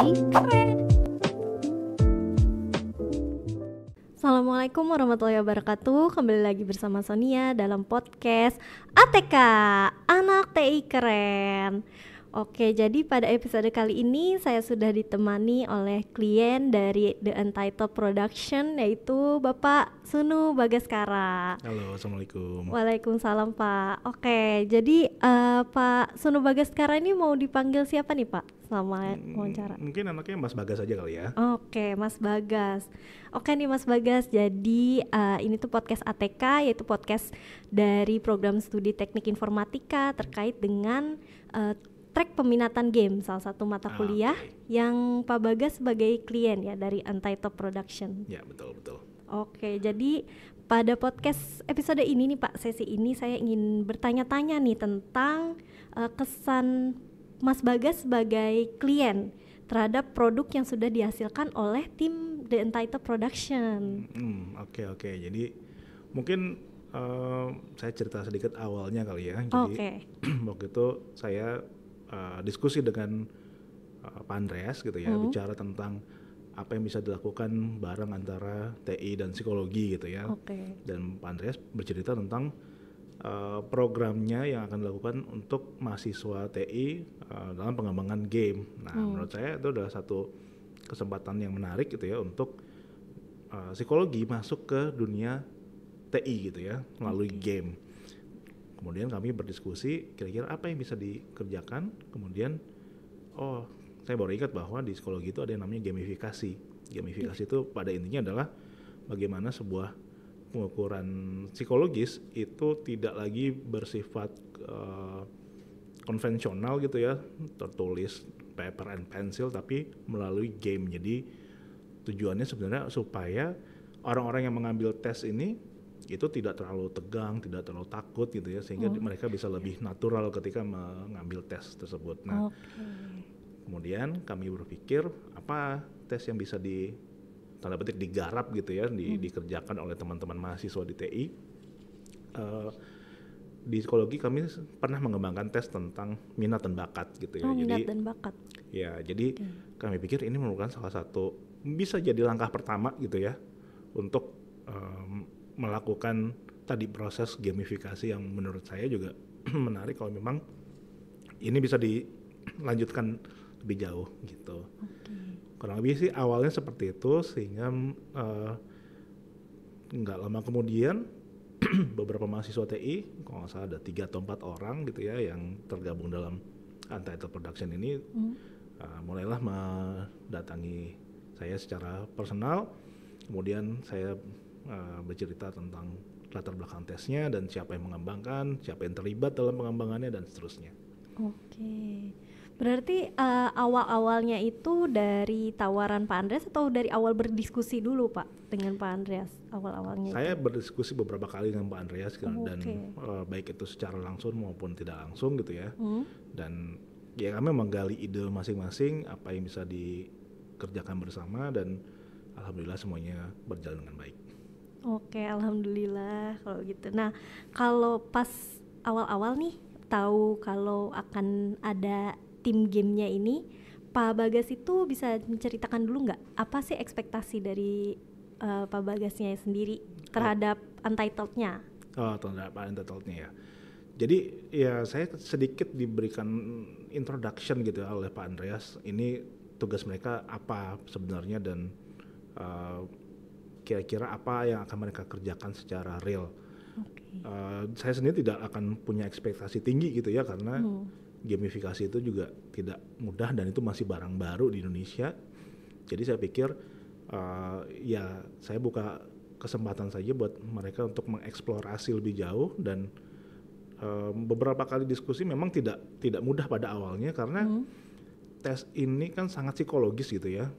jadi keren. Assalamualaikum warahmatullahi wabarakatuh Kembali lagi bersama Sonia dalam podcast ATK Anak TI Keren Oke, jadi pada episode kali ini saya sudah ditemani oleh klien dari The Untitled Production yaitu Bapak Sunu Bagaskara. Halo, Assalamualaikum. Waalaikumsalam Pak. Oke, jadi uh, Pak Sunu Bagaskara ini mau dipanggil siapa nih Pak selama hmm, wawancara? Mungkin anaknya Mas Bagas aja kali ya. Oke, Mas Bagas. Oke nih Mas Bagas, jadi uh, ini tuh podcast ATK yaitu podcast dari program studi teknik informatika terkait dengan uh, track peminatan game salah satu mata ah, kuliah okay. yang Pak Bagas sebagai klien ya dari Untitled Production. Ya betul betul. Oke, jadi pada podcast episode ini nih Pak, sesi ini saya ingin bertanya-tanya nih tentang uh, kesan Mas Bagas sebagai klien terhadap produk yang sudah dihasilkan oleh tim The Entitled Production. Oke hmm, oke, okay, okay. jadi mungkin uh, saya cerita sedikit awalnya kali ya. Jadi okay. waktu itu saya Eh, diskusi dengan uh, eh, Pak Andreas gitu ya, hmm. bicara tentang apa yang bisa dilakukan bareng antara TI dan psikologi gitu ya. Okay. Dan Pak Andreas bercerita tentang uh, programnya yang akan dilakukan untuk mahasiswa TI uh, dalam pengembangan game. Nah, hmm. menurut saya itu adalah satu kesempatan yang menarik gitu ya untuk uh, psikologi masuk ke dunia TI gitu ya melalui game kemudian kami berdiskusi kira-kira apa yang bisa dikerjakan kemudian oh saya baru ingat bahwa di psikologi itu ada yang namanya gamifikasi gamifikasi itu pada intinya adalah bagaimana sebuah pengukuran psikologis itu tidak lagi bersifat uh, konvensional gitu ya tertulis paper and pencil tapi melalui game jadi tujuannya sebenarnya supaya orang-orang yang mengambil tes ini itu tidak terlalu tegang, tidak terlalu takut gitu ya, sehingga okay. Oh, mereka bisa lebih natural ketika mengambil tes tersebut. Nah, okay. kemudian kami berpikir apa tes yang bisa di tanda petik digarap gitu ya, di, hmm. dikerjakan oleh teman-teman mahasiswa di TI. Uh, eh, di psikologi kami pernah mengembangkan tes tentang minat dan bakat gitu ya. Oh, minat jadi, dan bakat. Ya, jadi okay. kami pikir ini merupakan salah satu bisa jadi langkah pertama gitu ya untuk um, melakukan tadi proses gamifikasi yang menurut saya juga menarik kalau memang ini bisa dilanjutkan lebih jauh gitu. Okay. Kurang lebih sih awalnya seperti itu sehingga eh, nggak uh, lama kemudian beberapa mahasiswa TI kalau nggak salah ada tiga atau empat orang gitu ya yang tergabung dalam Untitled Production ini mm. uh, mulailah mendatangi saya secara personal kemudian saya Eh, bercerita tentang latar belakang tesnya dan siapa yang mengembangkan, siapa yang terlibat dalam pengembangannya dan seterusnya. Oke. Berarti uh, awal-awalnya itu dari tawaran Pak Andreas atau dari awal berdiskusi dulu Pak dengan Pak Andreas awal-awalnya? Saya itu? berdiskusi beberapa kali dengan Pak Andreas kan, oh, dan okay. uh, eh, baik itu secara langsung maupun tidak langsung gitu ya. Hmm. Dan ya kami menggali ide masing-masing apa yang bisa dikerjakan bersama dan alhamdulillah semuanya berjalan dengan baik. Oke, alhamdulillah kalau gitu. Nah, kalau pas awal-awal nih tahu kalau akan ada tim gamenya ini, Pak Bagas itu bisa menceritakan dulu nggak apa sih ekspektasi dari uh, Pak Bagasnya sendiri terhadap oh. untitled Oh, terhadap untitled-nya ya. Jadi ya saya sedikit diberikan introduction gitu oleh Pak Andreas. Ini tugas mereka apa sebenarnya dan uh, kira-kira apa yang akan mereka kerjakan secara real. Okay. Uh, eh, saya sendiri tidak akan punya ekspektasi tinggi gitu ya karena hmm. gamifikasi itu juga tidak mudah dan itu masih barang baru di Indonesia. Jadi saya pikir uh, ya saya buka kesempatan saja buat mereka untuk mengeksplorasi lebih jauh dan uh, beberapa kali diskusi memang tidak tidak mudah pada awalnya karena hmm. tes ini kan sangat psikologis gitu ya.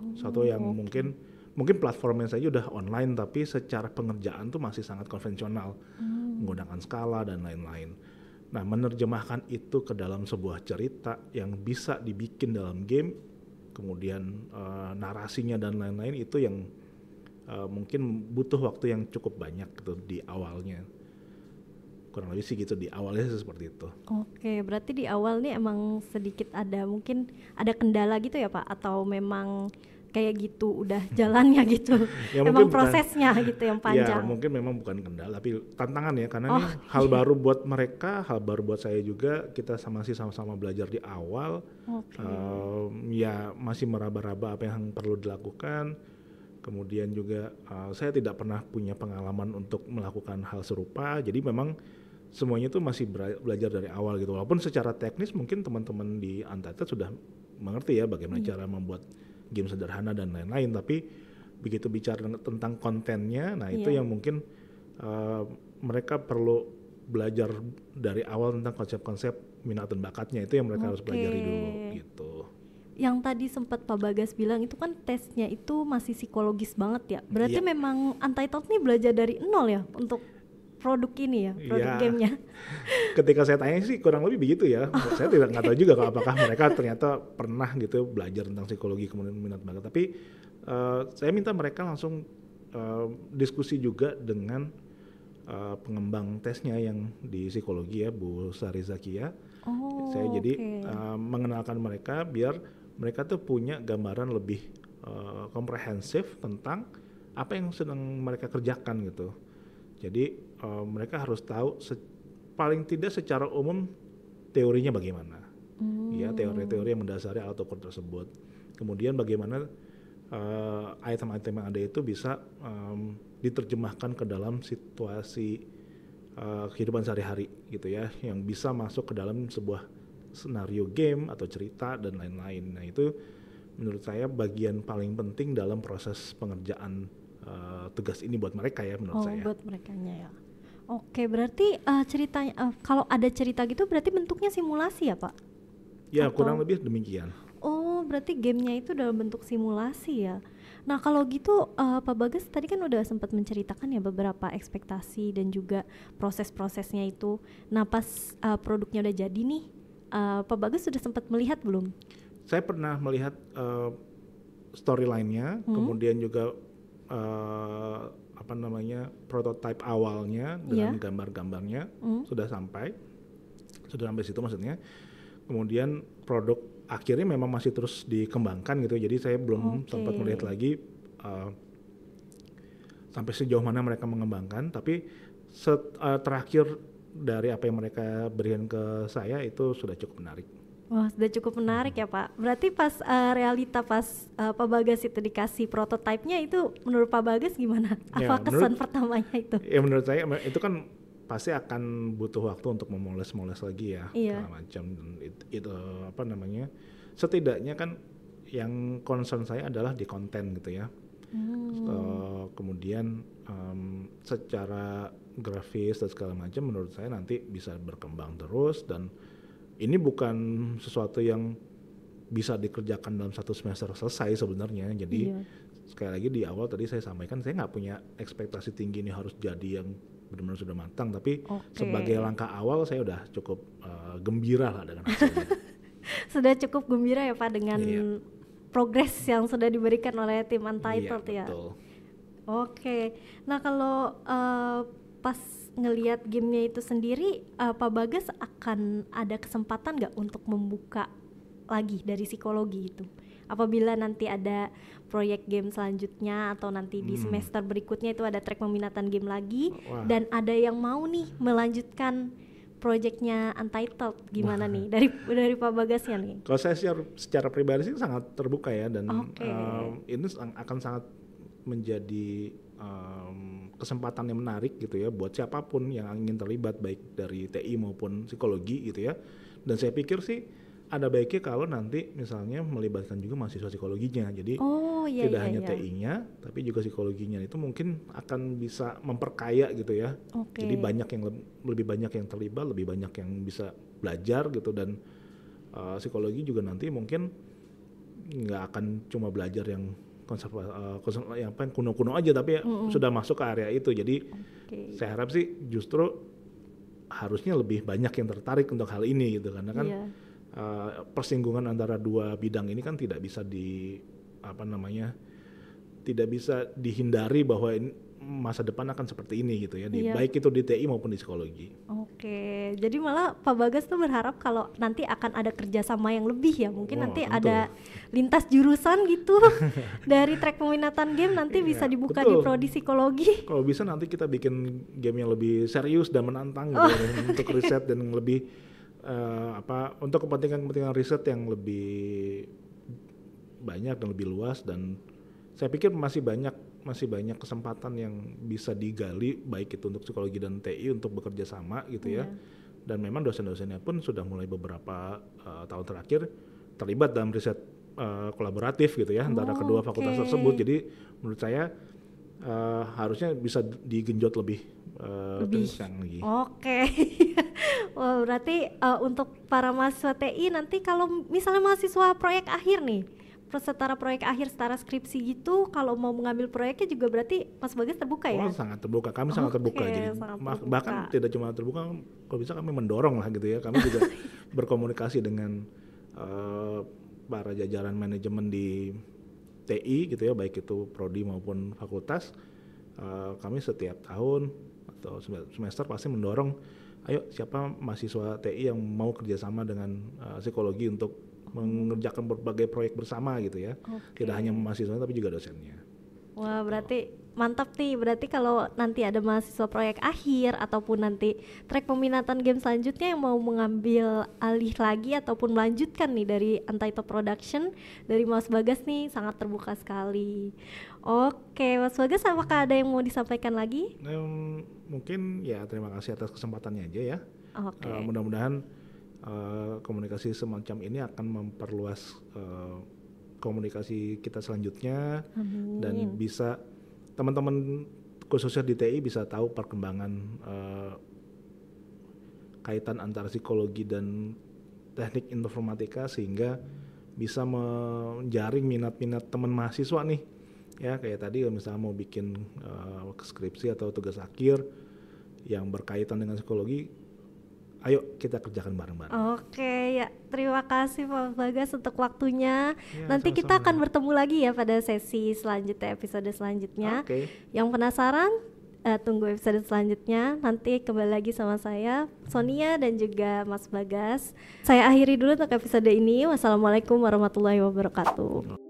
Oh, Satu yang okay. mungkin mungkin platformnya saja udah online tapi secara pengerjaan tuh masih sangat konvensional hmm. menggunakan skala dan lain-lain. Nah menerjemahkan itu ke dalam sebuah cerita yang bisa dibikin dalam game, kemudian uh, narasinya dan lain-lain itu yang uh, mungkin butuh waktu yang cukup banyak gitu di awalnya kurang lebih sih gitu di awalnya seperti itu. Oke, berarti di awal nih emang sedikit ada mungkin ada kendala gitu ya Pak atau memang kayak gitu udah jalannya ya, gitu ya, emang prosesnya gitu yang ya, panjang ya mungkin memang bukan kendala tapi tantangan ya karena oh, ini hal iya. baru buat mereka hal baru buat saya juga kita sama sih sama-sama belajar di awal okay. um, ya masih meraba-raba apa yang perlu dilakukan kemudian juga uh, saya tidak pernah punya pengalaman untuk melakukan hal serupa jadi memang semuanya itu masih belajar dari awal gitu walaupun secara teknis mungkin teman-teman di Antartika sudah mengerti ya bagaimana hmm. cara membuat game sederhana dan lain-lain tapi begitu bicara tentang kontennya nah yeah. itu iya. yang mungkin uh, mereka perlu belajar dari awal tentang konsep-konsep minat dan bakatnya itu yang mereka okay. harus pelajari dulu gitu yang tadi sempat Pak Bagas bilang itu kan tesnya itu masih psikologis banget ya. Berarti yeah. memang Untitled nih belajar dari nol ya untuk produk ini ya, produk ya, gamenya. Ketika saya tanya sih kurang lebih begitu ya. Oh, saya tidak nggak tahu juga kalau apakah mereka ternyata pernah gitu belajar tentang psikologi kemudian minat banget. Tapi uh, saya minta mereka langsung uh, diskusi juga dengan uh, pengembang tesnya yang di psikologi ya Bu Sari Zakia. Oh, saya jadi okay. uh, mengenalkan mereka biar mereka tuh punya gambaran lebih uh, komprehensif tentang apa yang sedang mereka kerjakan gitu. Jadi uh, mereka harus tahu se paling tidak secara umum teorinya bagaimana. Hmm. Ya, teori-teori yang mendasari alat ukur tersebut. Kemudian bagaimana item eh, item-item yang ada itu bisa um, diterjemahkan ke dalam situasi uh, kehidupan sehari-hari gitu ya, yang bisa masuk ke dalam sebuah senario game atau cerita dan lain-lain. Nah, itu menurut saya bagian paling penting dalam proses pengerjaan uh, tugas ini buat mereka ya menurut oh, saya. buat mereka ya. Oke, berarti uh, ceritanya uh, kalau ada cerita gitu berarti bentuknya simulasi ya, Pak? Ya, Atau? kurang lebih demikian. Oh, berarti gamenya itu dalam bentuk simulasi ya. Nah, kalau gitu uh, Pak Bagas tadi kan udah sempat menceritakan ya beberapa ekspektasi dan juga proses-prosesnya itu. Nah, pas uh, produknya udah jadi nih, uh, Pak Bagas sudah sempat melihat belum? Saya pernah melihat uh, storyline-nya, hmm? kemudian juga uh, apa namanya prototipe awalnya dengan yeah. gambar-gambarnya mm. sudah sampai sudah sampai situ maksudnya kemudian produk akhirnya memang masih terus dikembangkan gitu ya. jadi saya belum okay. sempat melihat lagi uh, sampai sejauh mana mereka mengembangkan tapi set, uh, terakhir dari apa yang mereka berikan ke saya itu sudah cukup menarik Wah, sudah cukup menarik ya Pak. Berarti pas uh, realita pas uh, Pak Bagas itu dikasih prototipenya itu menurut Pak Bagas gimana? Ya, apa kesan pertamanya itu? Ya menurut saya itu kan pasti akan butuh waktu untuk memoles-moles lagi ya iya. macam itu, uh, apa namanya setidaknya kan yang concern saya adalah di konten gitu ya hmm. uh, kemudian um, secara grafis dan segala macam menurut saya nanti bisa berkembang terus dan ini bukan sesuatu yang bisa dikerjakan dalam satu semester selesai sebenarnya. Jadi iya. sekali lagi di awal tadi saya sampaikan saya nggak punya ekspektasi tinggi ini harus jadi yang benar-benar sudah matang. Tapi okay. sebagai langkah awal saya udah cukup uh, gembira lah dengan hasilnya. sudah cukup gembira ya Pak dengan iya. progres yang sudah diberikan oleh tim Untitled iya, ya. Oke. Okay. Nah kalau uh, pas ngeliat gamenya itu sendiri uh, Pak Bagas akan ada kesempatan nggak untuk membuka lagi dari psikologi itu apabila nanti ada proyek game selanjutnya atau nanti hmm. di semester berikutnya itu ada track peminatan game lagi Wah. dan ada yang mau nih melanjutkan proyeknya Untitled gimana Wah. nih dari dari Pak Bagasnya nih? Kalau saya secara, secara pribadi sih sangat terbuka ya dan okay. um, ini akan sangat menjadi um, kesempatan yang menarik gitu ya buat siapapun yang ingin terlibat baik dari TI maupun psikologi gitu ya. Dan saya pikir sih ada baiknya kalau nanti misalnya melibatkan juga mahasiswa psikologinya. Jadi oh, iya, tidak iya, hanya iya. TI-nya tapi juga psikologinya itu mungkin akan bisa memperkaya gitu ya. Okay. Jadi banyak yang lebih banyak yang terlibat, lebih banyak yang bisa belajar gitu dan uh, psikologi juga nanti mungkin nggak akan cuma belajar yang konservasi eh, yang apa kuno-kuno aja tapi mm -hmm. sudah masuk ke area itu. Jadi okay. saya harap sih justru harusnya lebih banyak yang tertarik untuk hal ini gitu karena kan yeah. Iya. uh, persinggungan antara dua bidang ini kan tidak bisa di apa namanya tidak bisa dihindari bahwa ini, masa depan akan seperti ini gitu ya, di, iya. baik itu di TI maupun di psikologi. Oke, jadi malah Pak Bagas tuh berharap kalau nanti akan ada kerjasama yang lebih ya, mungkin Wah, nanti tentu. ada lintas jurusan gitu dari track peminatan game nanti iya, bisa dibuka betul. di prodi psikologi. Kalau bisa nanti kita bikin game yang lebih serius dan menantang gitu ya, oh, ya, untuk riset dan lebih uh, apa untuk kepentingan-kepentingan riset yang lebih banyak dan lebih luas dan saya pikir masih banyak masih banyak kesempatan yang bisa digali baik itu untuk psikologi dan TI untuk bekerja sama gitu yeah. ya. Iya. Dan memang dosen-dosennya pun sudah mulai beberapa uh, tahun terakhir terlibat dalam riset uh, kolaboratif gitu ya oh, antara kedua okay. fakultas tersebut. Jadi menurut saya uh, harusnya bisa digenjot lebih uh, lebih Oke. Okay. wow, berarti uh, untuk para mahasiswa TI nanti kalau misalnya mahasiswa proyek akhir nih setara proyek akhir setara skripsi gitu kalau mau mengambil proyeknya juga berarti Mas Bagas terbuka ya? Oh sangat terbuka, kami sangat terbuka okay, jadi terbuka. bahkan tidak cuma terbuka, kalau bisa kami mendorong lah gitu ya, kami juga berkomunikasi dengan uh, para jajaran manajemen di TI gitu ya baik itu prodi maupun fakultas uh, kami setiap tahun atau semester pasti mendorong ayo siapa mahasiswa TI yang mau kerjasama dengan uh, psikologi untuk mengerjakan berbagai proyek bersama gitu ya. Okay. Tidak hanya mahasiswa tapi juga dosennya. Wah, berarti mantap nih berarti kalau nanti ada mahasiswa proyek akhir ataupun nanti track peminatan game selanjutnya yang mau mengambil alih lagi ataupun melanjutkan nih dari Antaito Production dari Mas Bagas nih sangat terbuka sekali. Oke, Mas Bagas apakah ada yang mau disampaikan lagi? Um, mungkin ya terima kasih atas kesempatannya aja ya. Okay. Uh, eh, mudah-mudahan uh, komunikasi semacam ini akan memperluas uh, komunikasi kita selanjutnya Amin. dan bisa teman-teman khususnya di TI bisa tahu perkembangan uh, kaitan antara psikologi dan teknik informatika sehingga bisa menjaring minat-minat teman mahasiswa nih ya kayak tadi misalnya mau bikin uh, skripsi atau tugas akhir yang berkaitan dengan psikologi ayo kita kerjakan bareng-bareng. Oke ya, terima kasih Pak Bagas untuk waktunya. Ya, Nanti sama -sama. kita akan bertemu lagi ya pada sesi selanjutnya episode selanjutnya. Oke. Yang penasaran uh, tunggu episode selanjutnya. Nanti kembali lagi sama saya Sonia dan juga Mas Bagas. Saya akhiri dulu untuk episode ini. Wassalamualaikum warahmatullahi wabarakatuh.